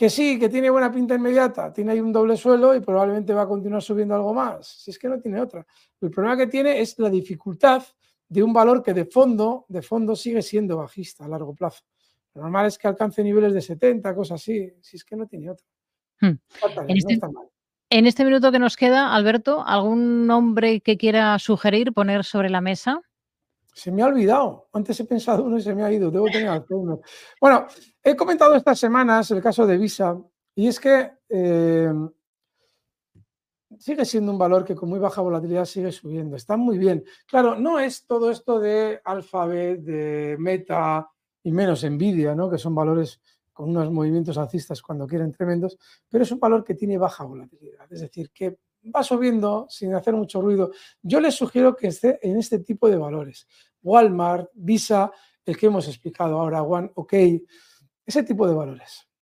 que sí, que tiene buena pinta inmediata, tiene ahí un doble suelo y probablemente va a continuar subiendo algo más, si es que no tiene otra. El problema que tiene es la dificultad de un valor que de fondo, de fondo sigue siendo bajista a largo plazo. Lo normal es que alcance niveles de 70, cosas así, si es que no tiene otra. Hmm. en, este, en este minuto que nos queda, Alberto, ¿algún nombre que quiera sugerir, poner sobre la mesa? Se me ha olvidado. Antes he pensado uno y se me ha ido. Debo tener alguno. Bueno, he comentado estas semanas el caso de Visa y es que eh, sigue siendo un valor que con muy baja volatilidad sigue subiendo. Está muy bien. Claro, no es todo esto de Alphabet, de Meta y menos Nvidia, ¿no? que son valores con unos movimientos alcistas cuando quieren tremendos, pero es un valor que tiene baja volatilidad. Es decir, que va subiendo sin hacer mucho ruido. Yo les sugiero que esté en este tipo de valores. Walmart, Visa, el que hemos explicado ahora, One OK, ese tipo de valores.